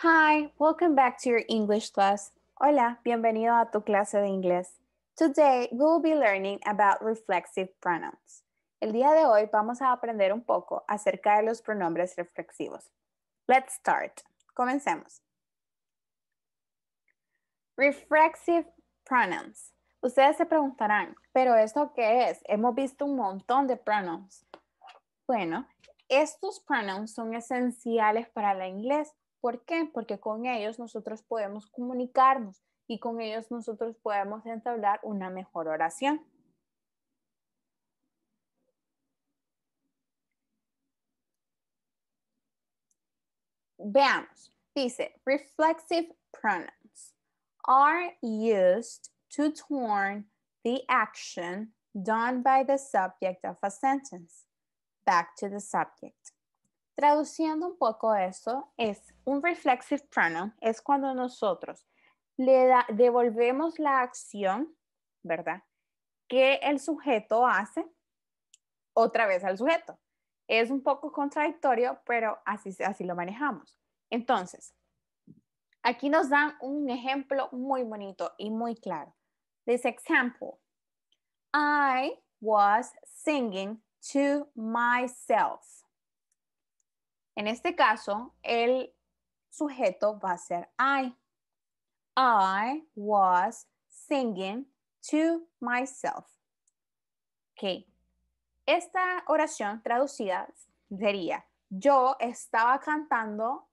Hi, welcome back to your English class. Hola, bienvenido a tu clase de inglés. Today, we will be learning about reflexive pronouns. El día de hoy vamos a aprender un poco acerca de los pronombres reflexivos. Let's start. Comencemos. Reflexive pronouns. Ustedes se preguntarán, ¿pero esto qué es? Hemos visto un montón de pronouns. Bueno, estos pronouns son esenciales para el inglés ¿Por qué? Porque con ellos nosotros podemos comunicarnos y con ellos nosotros podemos entablar una mejor oración. Veamos. Dice, reflexive pronouns are used to turn the action done by the subject of a sentence back to the subject. Traduciendo un poco eso, es un reflexive pronoun, es cuando nosotros le devolvemos la acción, ¿verdad? Que el sujeto hace otra vez al sujeto. Es un poco contradictorio, pero así, así lo manejamos. Entonces, aquí nos dan un ejemplo muy bonito y muy claro. This example. I was singing to myself. En este caso, el sujeto va a ser I. I was singing to myself. Ok. Esta oración traducida sería, yo estaba cantando,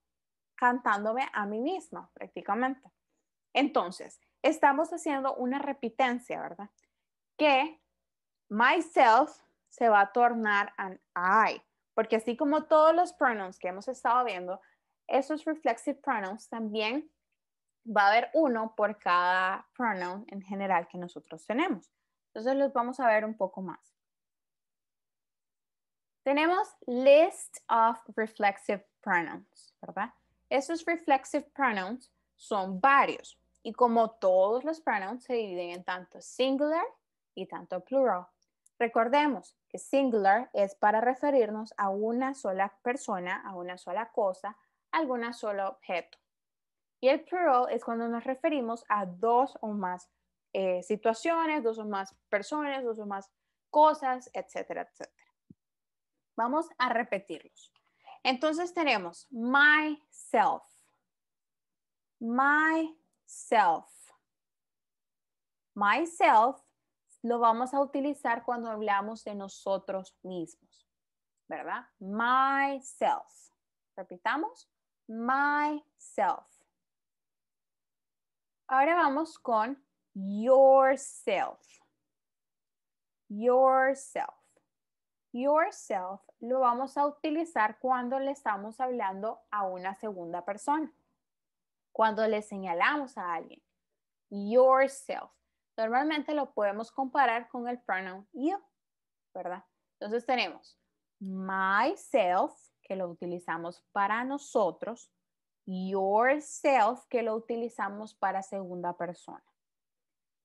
cantándome a mí misma prácticamente. Entonces, estamos haciendo una repitencia, ¿verdad? Que myself se va a tornar an I. Porque así como todos los pronouns que hemos estado viendo, esos reflexive pronouns también va a haber uno por cada pronoun en general que nosotros tenemos. Entonces los vamos a ver un poco más. Tenemos list of reflexive pronouns, ¿verdad? Esos reflexive pronouns son varios y como todos los pronouns se dividen en tanto singular y tanto plural. Recordemos que singular es para referirnos a una sola persona, a una sola cosa, a algún solo objeto. Y el plural es cuando nos referimos a dos o más eh, situaciones, dos o más personas, dos o más cosas, etcétera, etcétera. Vamos a repetirlos. Entonces tenemos myself, myself, myself lo vamos a utilizar cuando hablamos de nosotros mismos, ¿verdad? Myself. Repitamos, myself. Ahora vamos con yourself. Yourself. Yourself lo vamos a utilizar cuando le estamos hablando a una segunda persona. Cuando le señalamos a alguien. Yourself. Normalmente lo podemos comparar con el pronoun you, ¿verdad? Entonces tenemos myself, que lo utilizamos para nosotros, yourself, que lo utilizamos para segunda persona.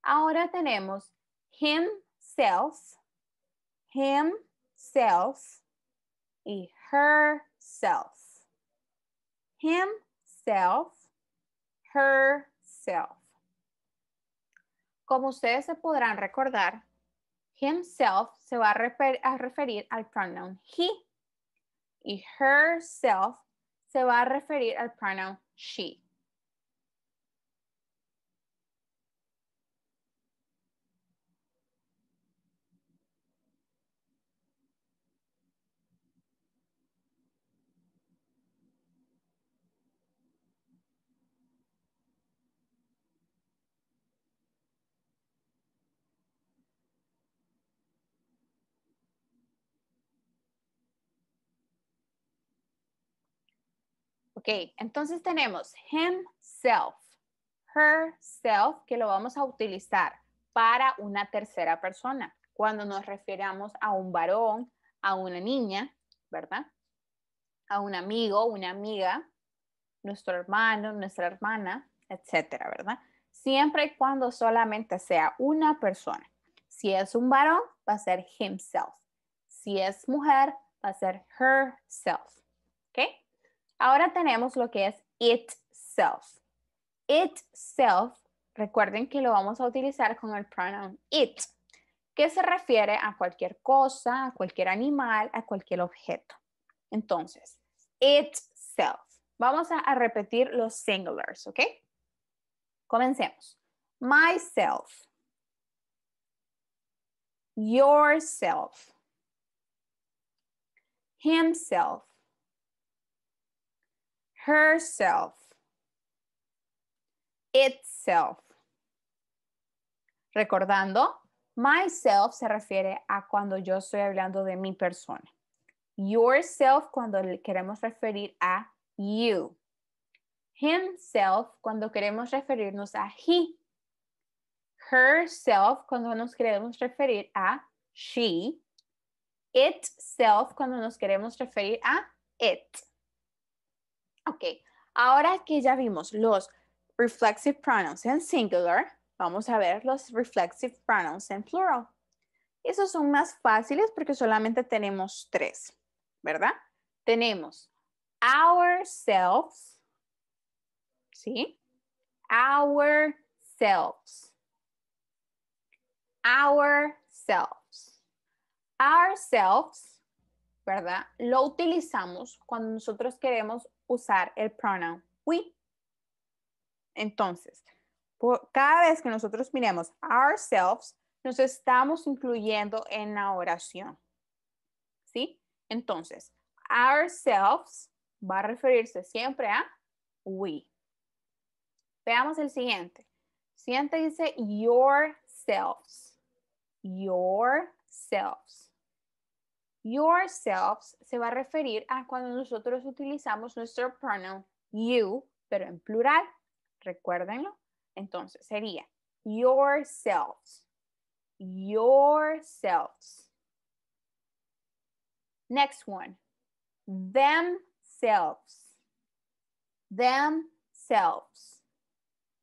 Ahora tenemos himself, himself y herself. Himself, herself. Como ustedes se podrán recordar, himself se va a, referir al pronoun he y herself se va a referir al pronoun she. entonces tenemos himself, herself, que lo vamos a utilizar para una tercera persona, cuando nos refiramos a un varón, a una niña, ¿verdad? A un amigo, una amiga, nuestro hermano, nuestra hermana, etcétera, ¿verdad? Siempre y cuando solamente sea una persona. Si es un varón, va a ser himself. Si es mujer, va a ser herself. ¿Ok? Ahora tenemos lo que es itself. Itself, recuerden que lo vamos a utilizar con el pronoun it, que se refiere a cualquier cosa, a cualquier animal, a cualquier objeto. Entonces, itself. Vamos a, repetir los singulars, ¿ok? Comencemos. Myself. Yourself. Himself herself, itself. Recordando, myself se refiere a cuando yo estoy hablando de mi persona. Yourself cuando queremos referir a you. Himself cuando queremos referirnos a he. Herself cuando nos queremos referir a she. Itself cuando nos queremos referir a it. Ok, ahora que ya vimos los reflexive pronouns en singular, vamos a ver los reflexive pronouns en plural. Esos son más fáciles porque solamente tenemos tres, ¿verdad? Tenemos ourselves, ¿sí? Ourselves. Ourselves. Ourselves ¿verdad? Lo utilizamos cuando nosotros queremos usar el pronoun we. Entonces, cada vez que nosotros miremos ourselves, nos estamos incluyendo en la oración. ¿Sí? Entonces, ourselves va a referirse siempre a we. Veamos el siguiente. Siguiente dice yourselves. Yourselves. Yourselves se va a referir a cuando nosotros utilizamos nuestro pronoun you, pero en plural. Recuérdenlo. Entonces sería yourselves. Yourselves. Next one. Themselves. Themselves.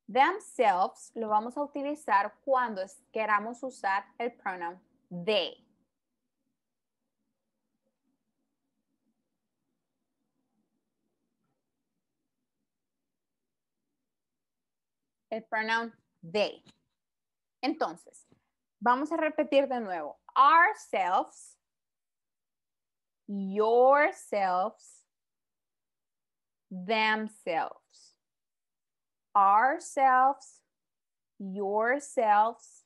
Themselves lo vamos a utilizar cuando queramos usar el pronoun they. el pronoun they. Entonces, vamos a repetir de nuevo. Ourselves, yourselves, themselves. Ourselves, yourselves,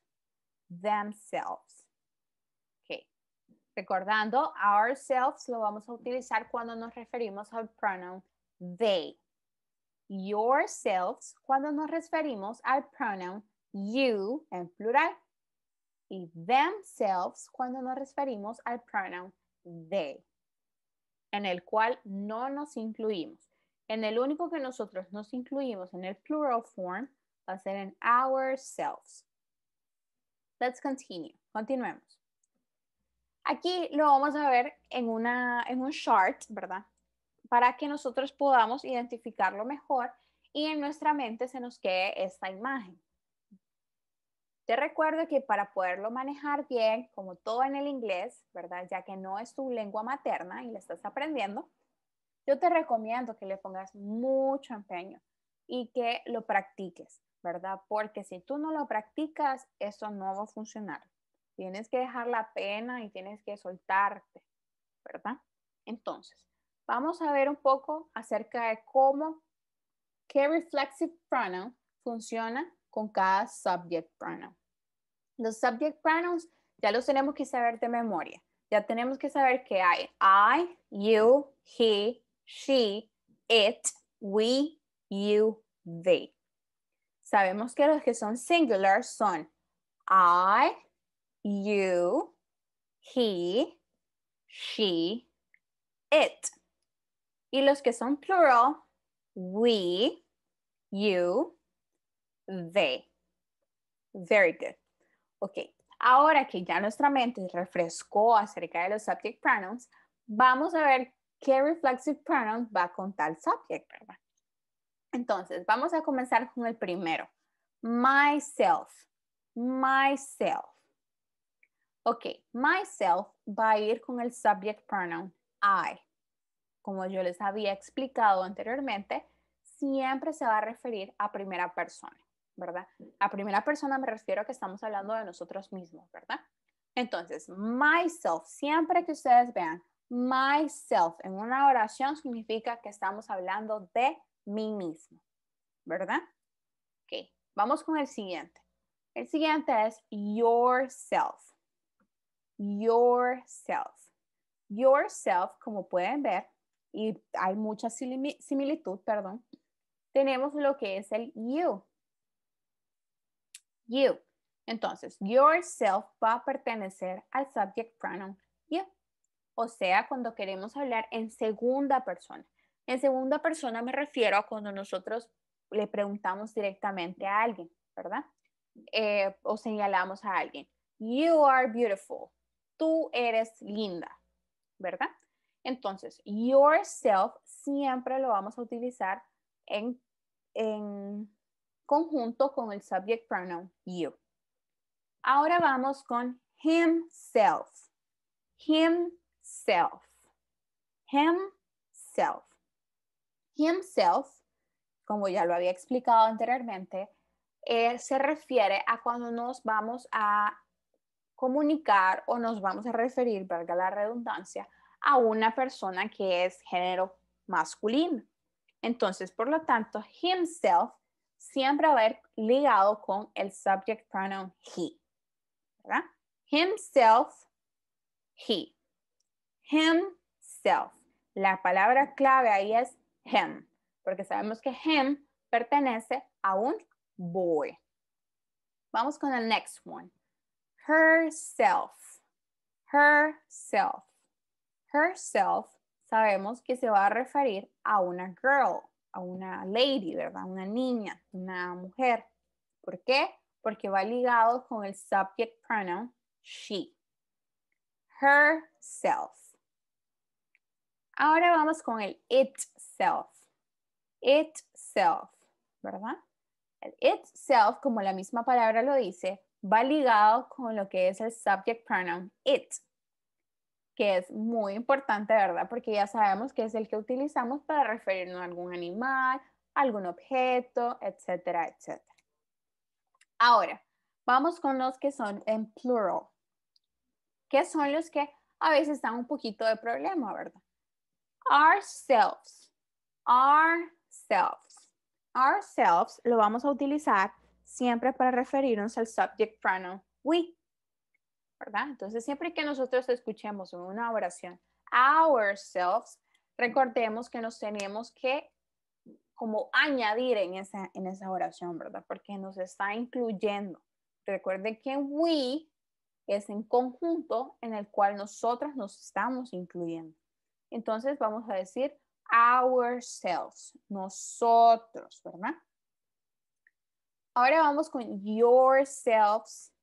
themselves. Recordando, ourselves lo vamos a utilizar cuando nos referimos al pronoun they yourselves cuando nos referimos al pronoun you en plural y themselves cuando nos referimos al pronoun they, en el cual no nos incluimos. En el único que nosotros nos incluimos en el plural form va a ser en ourselves. Let's continue. Continuemos. Aquí lo vamos a ver en, una, en un chart, ¿verdad? para que nosotros podamos identificarlo mejor y en nuestra mente se nos quede esta imagen. Te recuerdo que para poderlo manejar bien, como todo en el inglés, ¿verdad? Ya que no es tu lengua materna y la estás aprendiendo, yo te recomiendo que le pongas mucho empeño y que lo practiques, ¿verdad? Porque si tú no lo practicas, eso no va a funcionar. Tienes que dejar la pena y tienes que soltarte, ¿verdad? Entonces, vamos a ver un poco acerca de cómo, qué reflexive pronoun funciona con cada subject pronoun. Los subject pronouns ya los tenemos que saber de memoria. Ya tenemos que saber que hay I, you, he, she, it, we, you, they. Sabemos que los que son singular son I, you, he, she, it. Y los que son plural, we, you, they. Very good. Ok, ahora que ya nuestra mente refrescó acerca de los subject pronouns, vamos a ver qué reflexive pronoun va con tal subject, ¿verdad? Entonces, vamos a comenzar con el primero. Myself. Myself. Ok, myself va a ir con el subject pronoun I como yo les había explicado anteriormente, siempre se va a referir a primera persona, ¿verdad? A primera persona me refiero a que estamos hablando de nosotros mismos, ¿verdad? Entonces, myself, siempre que ustedes vean myself en una oración significa que estamos hablando de mí mismo, ¿verdad? Ok, vamos con el siguiente. El siguiente es yourself. Yourself. Yourself, como pueden ver, y hay mucha similitud, perdón, tenemos lo que es el you. You. Entonces, yourself va a pertenecer al subject pronoun you. O sea, cuando queremos hablar en segunda persona. En segunda persona me refiero a cuando nosotros le preguntamos directamente a alguien, ¿verdad? Eh, o señalamos a alguien. You are beautiful. Tú eres linda, ¿verdad? Entonces, yourself siempre lo vamos a utilizar en, conjunto con el subject pronoun you. Ahora vamos con himself. Himself. Himself. Himself, como ya lo había explicado anteriormente, eh, se refiere a cuando nos vamos a comunicar o nos vamos a referir, valga la redundancia, a una persona que es género masculino. Entonces, por lo tanto, himself siempre va a ir ligado con el subject pronoun he. ¿verdad? Himself, he. Himself. La palabra clave ahí es him, porque sabemos que him pertenece a un boy. Vamos con el next one. Herself. Herself herself, sabemos que se va a referir a una girl, a una lady, ¿verdad? Una niña, una mujer. ¿Por qué? Porque va ligado con el subject pronoun she. Herself. Ahora vamos con el itself. Itself, ¿verdad? El itself, como la misma palabra lo dice, va ligado con lo que es el subject pronoun it que es muy importante, ¿verdad? Porque ya sabemos que es el que utilizamos para referirnos a algún animal, algún objeto, etcétera, etcétera. Ahora, vamos con los que son en plural, que son los que a veces dan un poquito de problema, ¿verdad? Ourselves, ourselves, ourselves lo vamos a utilizar siempre para referirnos al subject pronoun we. ¿verdad? Entonces, siempre que nosotros escuchemos una oración, ourselves, recordemos que nos tenemos que como añadir en esa, en esa oración, ¿verdad? Porque nos está incluyendo. Recuerde que we es en conjunto en el cual nosotras nos estamos incluyendo. Entonces vamos a decir ourselves, nosotros, ¿verdad? Ahora vamos con yourselves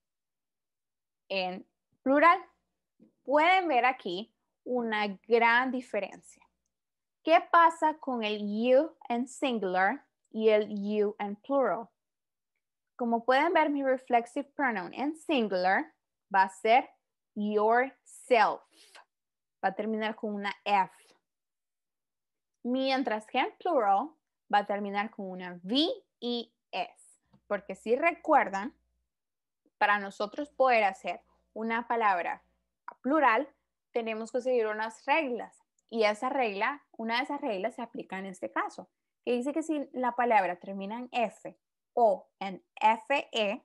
en plural. Pueden ver aquí una gran diferencia. ¿Qué pasa con el you en singular y el you en plural? Como pueden ver, mi reflexive pronoun en singular va a ser yourself. Va a terminar con una F. Mientras que en plural va a terminar con una V y S. Porque si recuerdan, para nosotros poder hacer una palabra plural, tenemos que seguir unas reglas. Y esa regla, una de esas reglas se aplica en este caso, que dice que si la palabra termina en F o en FE,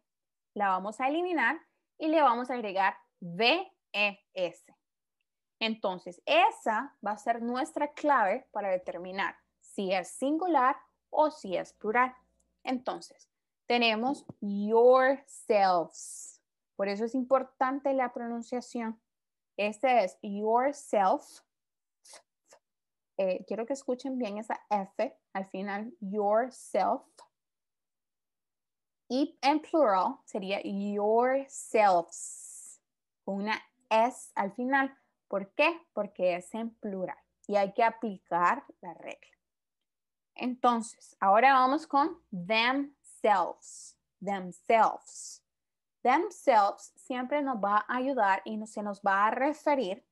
la vamos a eliminar y le vamos a agregar bes. Entonces, esa va a ser nuestra clave para determinar si es singular o si es plural. Entonces, tenemos yourselves. Por eso es importante la pronunciación. Este es yourself. Eh, quiero que escuchen bien esa F al final, yourself. Y en plural sería yourselves, una S al final. ¿Por qué? Porque es en plural y hay que aplicar la regla. Entonces, ahora vamos con them themselves, themselves. Themselves siempre nos va a ayudar y se nos va a referir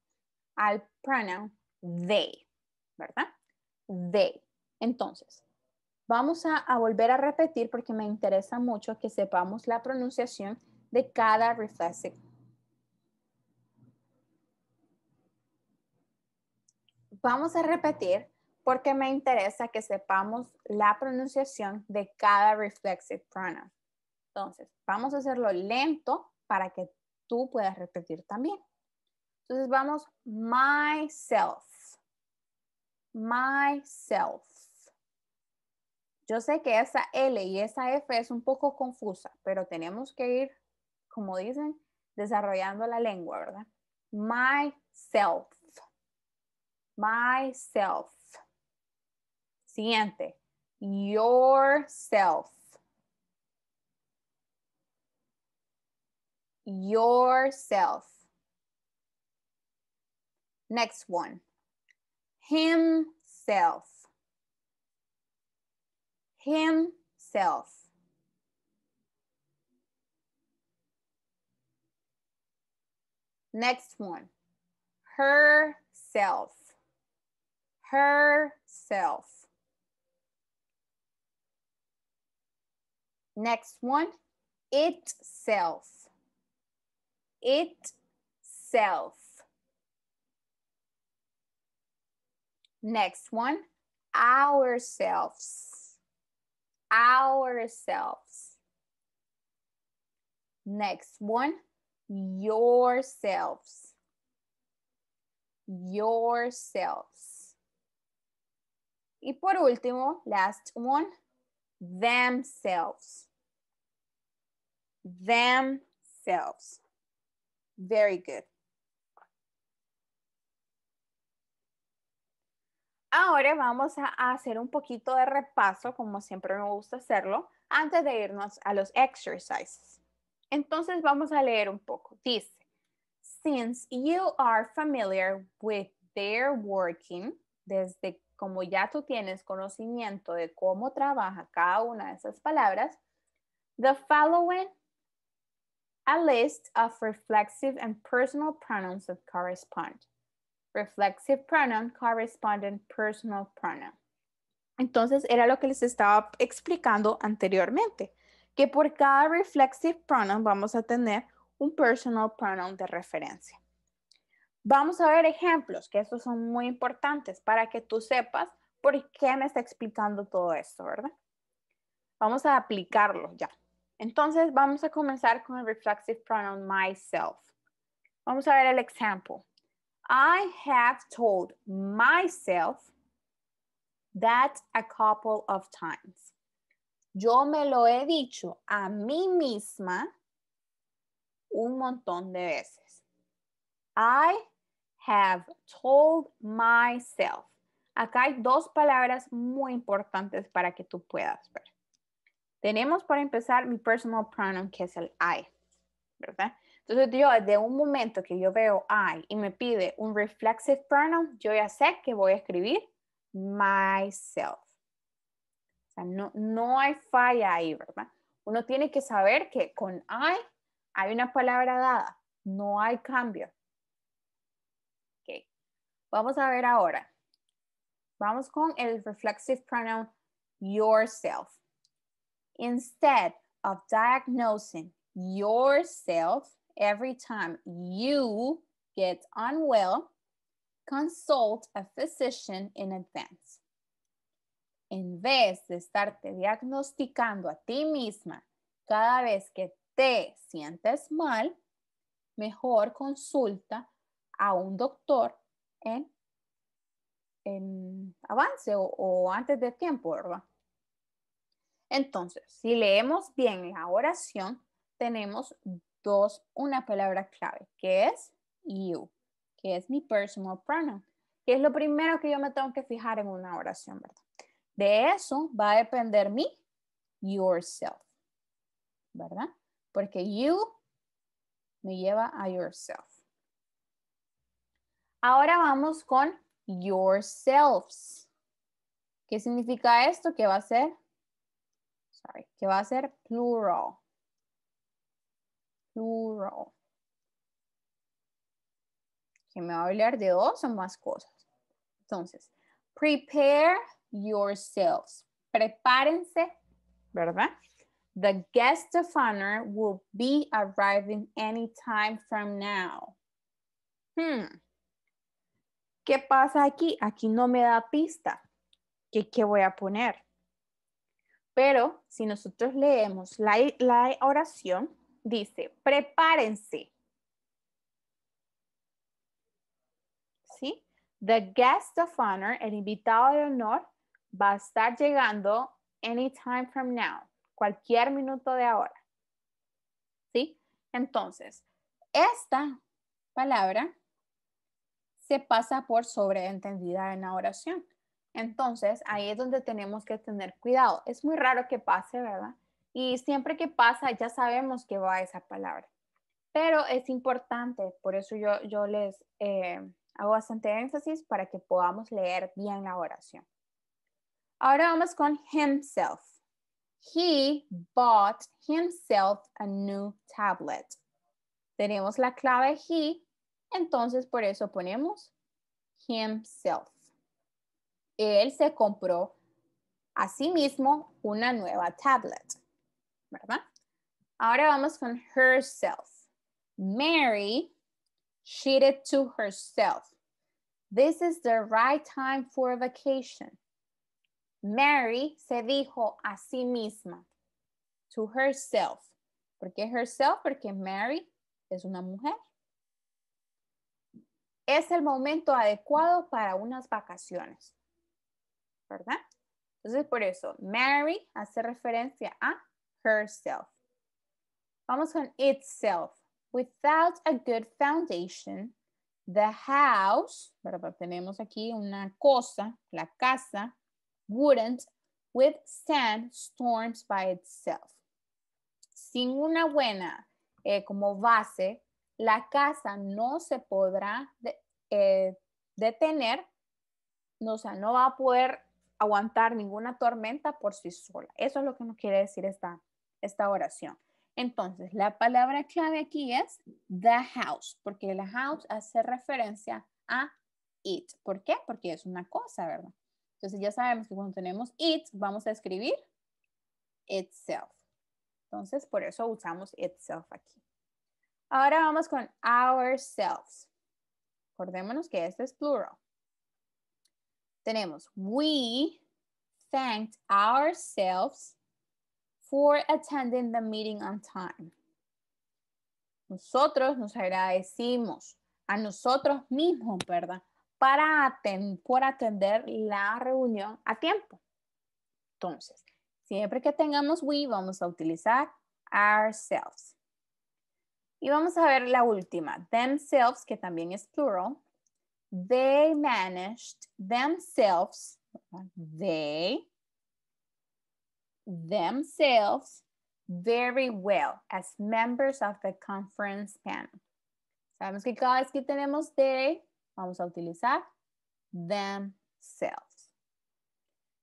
al pronoun they, ¿verdad? They. Entonces, vamos a, volver a repetir porque me interesa mucho que sepamos la pronunciación de cada reflexive vamos a repetir porque me interesa que sepamos la pronunciación de cada reflexive pronoun. Entonces, vamos a hacerlo lento para que tú puedas repetir también. Entonces, vamos myself. Myself. Yo sé que esa L y esa F es un poco confusa, pero tenemos que ir, como dicen, desarrollando la lengua, ¿verdad? Myself. Myself. Siguiente, yourself. Yourself. Next one, himself. Himself. Next one, herself. Herself. Next one, itself. Itself. Next one, ourselves. Ourselves. Next one, yourselves. Yourselves. Y por último, last one, themselves. themselves. Very good. Ahora vamos a hacer un poquito de repaso, como siempre me gusta hacerlo, antes de irnos a los exercises. Entonces vamos a leer un poco. Dice, since you are familiar with their working, desde como ya tú tienes conocimiento de cómo trabaja cada una de esas palabras, the following a list of reflexive and personal pronouns that correspond. Reflexive pronoun, correspondent personal pronoun. Entonces era lo que les estaba explicando anteriormente, que por cada reflexive pronoun vamos a tener un personal pronoun de referencia. Vamos a ver ejemplos, que estos son muy importantes para que tú sepas por qué me está explicando todo esto, ¿verdad? Vamos a aplicarlo ya. Entonces vamos a comenzar con el reflexive pronoun myself. Vamos a ver el ejemplo. I have told myself that a couple of times. Yo me lo he dicho a mí misma un montón de veces. I have told myself. Acá hay dos palabras muy importantes para que tú puedas ver. Tenemos para empezar mi personal pronoun, que es el I, ¿verdad? Entonces yo, desde un momento que yo veo I y me pide un reflexive pronoun, yo ya sé que voy a escribir myself. O sea, no, hay falla ahí, ¿verdad? Uno tiene que saber que con I hay una palabra dada, no hay cambio. Okay. Vamos a ver ahora. Vamos con el reflexive pronoun yourself. Instead of diagnosing yourself every time you get unwell, consult a physician in advance. En vez de estarte diagnosticando a ti misma cada vez que te sientes mal, mejor consulta a un doctor en, en avance o, o antes de tiempo, ¿verdad? Entonces, si leemos bien la oración, tenemos dos, una palabra clave, que es you, que es mi personal pronoun, que es lo primero que yo me tengo que fijar en una oración, ¿verdad? De eso va a depender mi yourself, ¿verdad? Porque you me lleva a yourself. Ahora vamos con yourselves. ¿Qué significa esto? Que va a ser que va a ser plural. Plural. Que me va a hablar de dos o más cosas. Entonces, prepare yourselves. Prepárense, ¿verdad? The guest of honor will be arriving anytime from now. Hmm. ¿Qué pasa aquí? Aquí no me da pista. qué voy a poner? Pero si nosotros leemos la, oración, dice, prepárense. ¿Sí? The guest of honor, el invitado de honor, va a estar llegando anytime from now, cualquier minuto de ahora. ¿Sí? Entonces, esta palabra se pasa por sobreentendida en la oración. Entonces, ahí es donde tenemos que tener cuidado. Es muy raro que pase, ¿verdad? Y siempre que pasa, ya sabemos que va esa palabra. Pero es importante, por eso yo, les eh, hago bastante énfasis para que podamos leer bien la oración. Ahora vamos con himself. He bought himself a new tablet. Tenemos la clave he, entonces por eso ponemos himself él se compró a sí mismo una nueva tablet, ¿verdad? Ahora vamos con herself. Mary did to herself. This is the right time for vacation. Mary se dijo a sí misma, to herself. ¿Por qué herself? Porque Mary es una mujer. Es el momento adecuado para unas vacaciones. ¿verdad? Entonces, por eso, Mary hace referencia a herself. Vamos con itself. Without a good foundation, the house, Tenemos aquí una cosa, la casa, wouldn't withstand storms by itself. Sin una buena eh, como base, la casa no se podrá eh, detener, o sea, no va a poder aguantar ninguna tormenta por sí sola. Eso es lo que nos quiere decir esta, esta oración. Entonces, la palabra clave aquí es the house, porque la house hace referencia a it. ¿Por qué? Porque es una cosa, ¿verdad? Entonces ya sabemos que cuando tenemos it, vamos a escribir itself. Entonces, por eso usamos itself aquí. Ahora vamos con ourselves. Acordémonos que este es plural. Tenemos, we thanked ourselves for attending the meeting on time. Nosotros nos agradecimos a nosotros mismos, ¿verdad? Para por atender la reunión a tiempo. Entonces, siempre que tengamos we, vamos a utilizar ourselves. Y vamos a ver la última, themselves, que también es plural they managed themselves, they themselves very well as members of the conference panel. Sabemos que cada vez que tenemos they, vamos a utilizar themselves.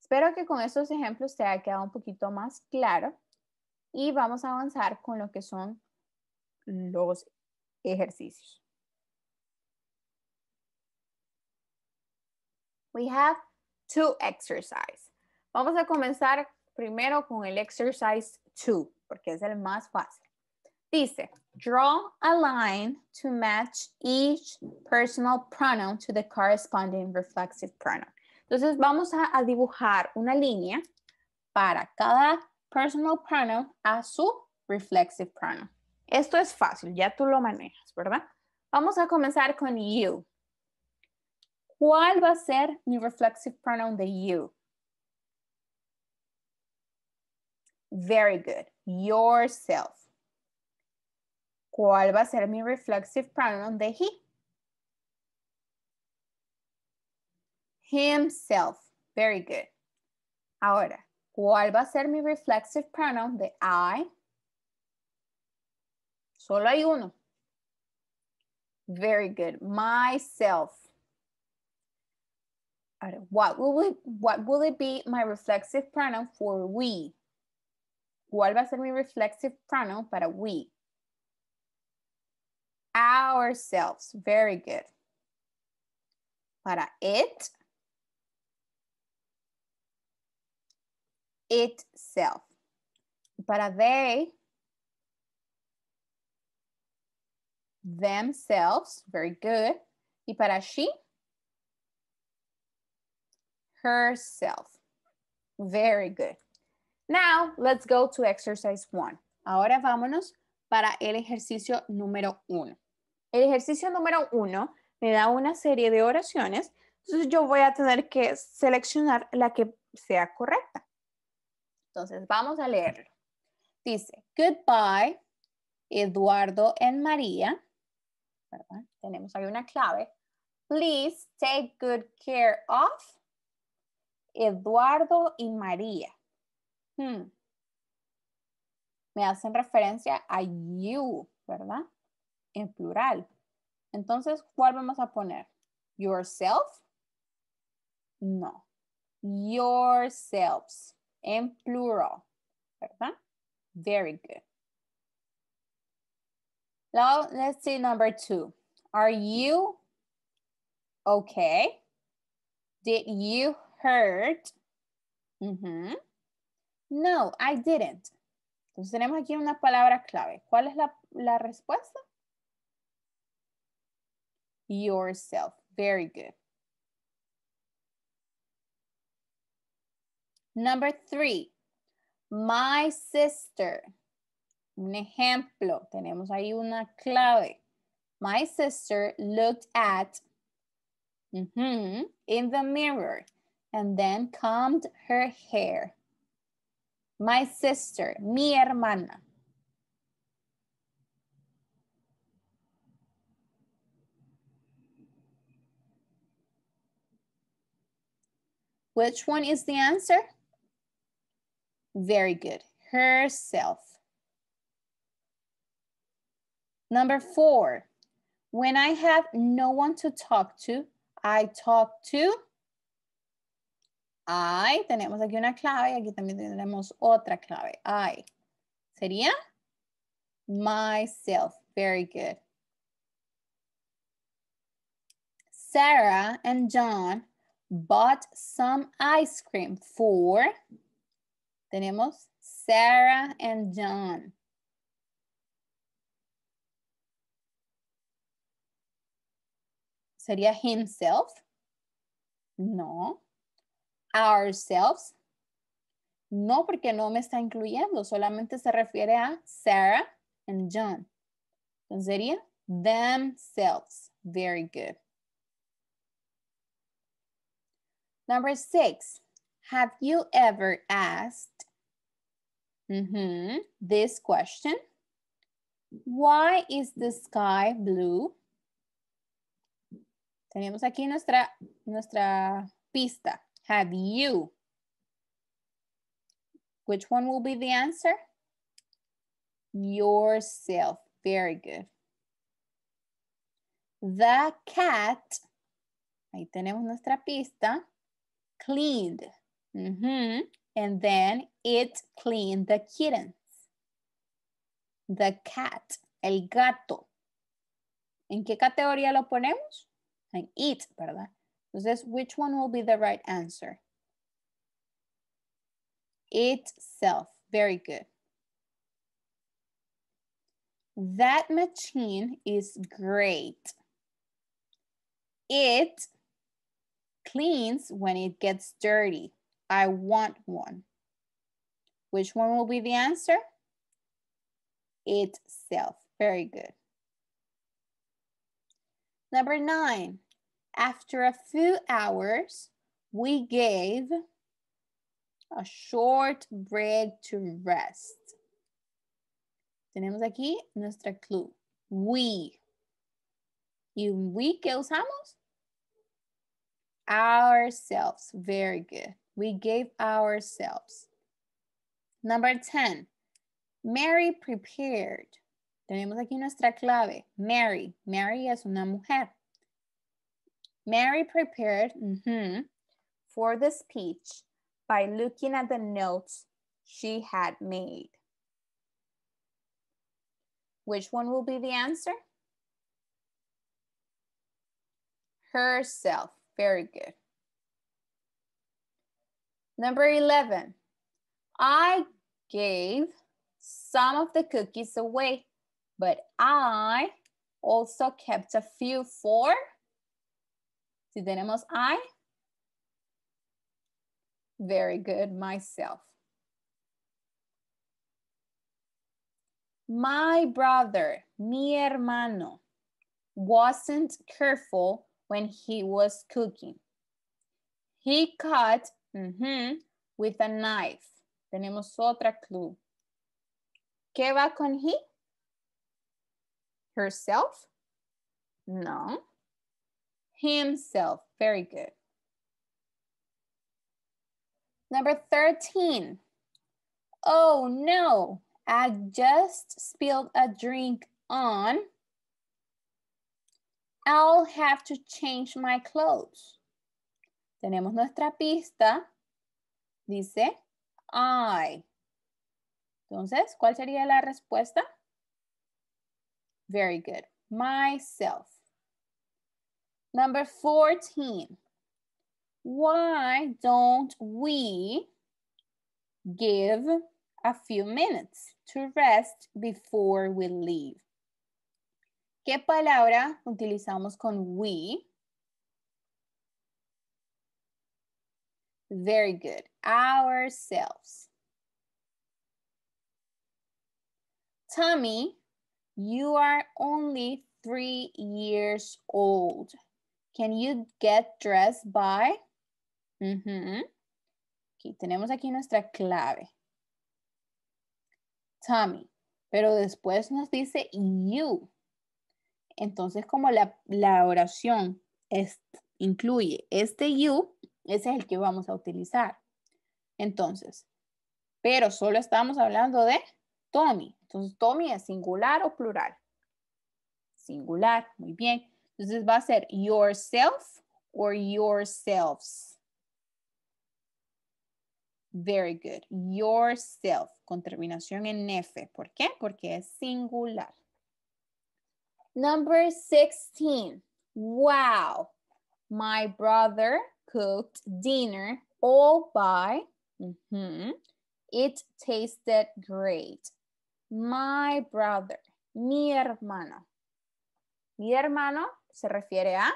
Espero que con estos ejemplos se haya quedado un poquito más claro y vamos a avanzar con lo que son los ejercicios. we have two exercises. Vamos a comenzar primero con el exercise two, porque es el más fácil. Dice, draw a line to match each personal pronoun to the corresponding reflexive pronoun. Entonces vamos a, a dibujar una línea para cada personal pronoun a su reflexive pronoun. Esto es fácil, ya tú lo manejas, ¿verdad? Vamos a comenzar con you. ¿Cuál va a ser mi reflexive pronoun de you? Very good. Yourself. ¿Cuál va a ser mi reflexive pronoun de he? Himself. Very good. Ahora, ¿cuál va a ser mi reflexive pronoun de I? Solo hay uno. Very good. Myself. what will it, what will it be my reflexive pronoun for we? ¿Cuál va a ser mi reflexive pronoun para we? Ourselves. Very good. Para it. Itself. Para they. Themselves. Very good. Y para she. herself. Very good. Now, let's go to exercise one. Ahora vámonos para el ejercicio número uno. El ejercicio número uno me da una serie de oraciones, entonces yo voy a tener que seleccionar la que sea correcta. Entonces, vamos a leerlo. Dice, goodbye, Eduardo and María. tenemos ahí una clave. Please take good care of Eduardo y María. Hmm. Me hacen referencia a you, ¿verdad? En plural. Entonces, ¿cuál vamos a poner? Yourself? No. Yourselves. En plural, ¿verdad? Very good. Now, let's see number two. Are you okay? Did you hurt. No, I didn't. Entonces tenemos aquí una palabra clave. ¿Cuál es la, respuesta? Yourself. Very good. Number three, my sister. Un ejemplo, tenemos ahí una clave. My sister looked at in the mirror. and then combed her hair. My sister, mi hermana. Which one is the answer? Very good, herself. Number four, when I have no one to talk to, I talk to I, tenemos aquí una clave y aquí también tenemos otra clave. I. ¿Sería? Myself. Very good. Sarah and John bought some ice cream for... Tenemos Sarah and John. ¿Sería himself? No. ourselves. No, porque no me está incluyendo, solamente se refiere a Sarah and John. Entonces sería themselves. Very good. Number six, have you ever asked mm -hmm, this question? Why is the sky blue? Tenemos aquí nuestra, nuestra pista have you. Which one will be the answer? Yourself. Very good. The cat, ahí tenemos nuestra pista, cleaned. Mm -hmm. And then it cleaned the kittens. The cat, el gato. ¿En qué categoría lo ponemos? En it, ¿verdad? Entonces, which one will be the right answer? Itself. Very good. That machine is great. It cleans when it gets dirty. I want one. Which one will be the answer? Itself. Very good. Number nine, after a few hours, we gave a short break to rest. Tenemos aquí nuestra clue. We. ¿Y we qué usamos? Ourselves. Very good. We gave ourselves. Number 10. Mary prepared. Tenemos aquí nuestra clave. Mary. Mary es una mujer. Mary prepared mm-hmm, for the speech by looking at the notes she had made. Which one will be the answer? Herself. Very good. Number 11. I gave some of the cookies away, but I also kept a few for Si tenemos I, very good, myself. My brother, mi hermano, wasn't careful when he was cooking. He cut mm -hmm, with a knife. Tenemos otra clue. ¿Qué va con he? Herself? No himself. Very good. Number 13. Oh no, I just spilled a drink on. I'll have to change my clothes. Tenemos nuestra pista. Dice I. Entonces, ¿cuál sería la respuesta? Very good. Myself. Number 14, why don't we give a few minutes to rest before we leave? ¿Qué palabra utilizamos con we? Very good. Ourselves. Tommy, you are only three years old. Can you get dressed by? tenemos aquí nuestra clave. Tommy. Pero después nos dice you. Entonces, como la, oración incluye este you, ese es el que vamos a utilizar. Entonces, pero solo estamos hablando de Tommy. Entonces, Tommy es singular o plural. Singular, muy bien. Entonces va a ser yourself or yourselves. Very good. Yourself con terminación en F. ¿Por qué? Porque es singular. Number 16. Wow. My brother cooked dinner all by. Mm-hmm, it tasted great. My brother. Mi hermano. Mi hermano se refiere a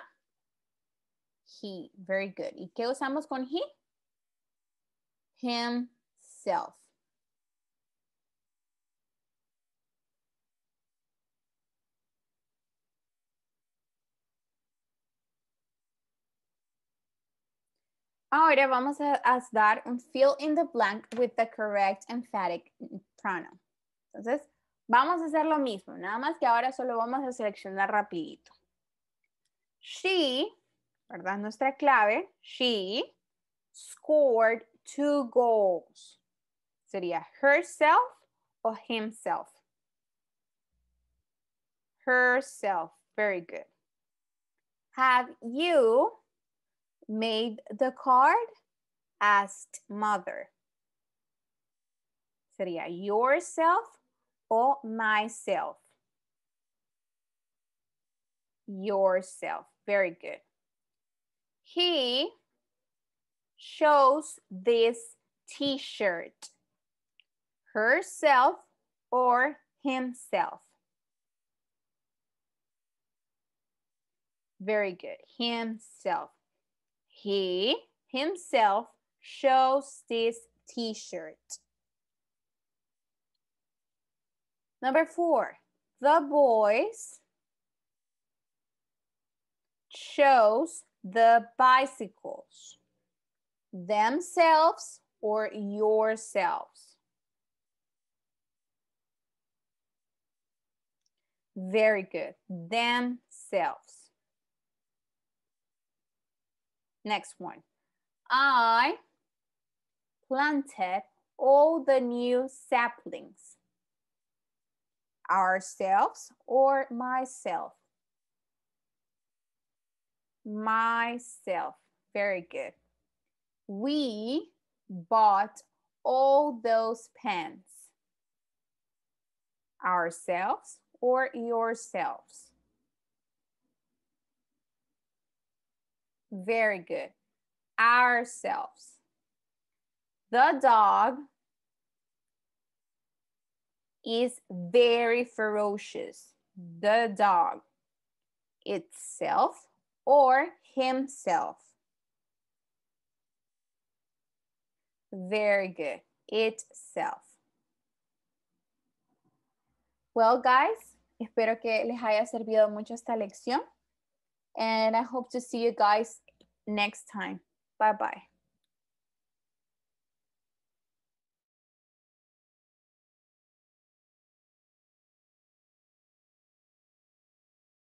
he, very good. ¿Y qué usamos con he? Himself. Ahora vamos a, dar un fill in the blank with the correct emphatic pronoun. Entonces, vamos a hacer lo mismo, nada más que ahora solo vamos a seleccionar rapidito. She, ¿verdad? Nuestra clave, she scored two goals. Sería herself o himself. Herself, very good. Have you made the card? Asked mother. Sería yourself o myself. Yourself. Very good. He shows this t-shirt. Herself or himself. Very good. Himself. He himself shows this t-shirt. Number four, the boys shows the bicycles, themselves or yourselves. Very good, themselves. Next one. I planted all the new saplings, ourselves or myself myself. Very good. We bought all those pens. Ourselves or yourselves. Very good. Ourselves. The dog is very ferocious. The dog itself or himself. Very good. Itself. Well, guys, espero que les haya servido mucho esta lección. And I hope to see you guys next time. Bye bye.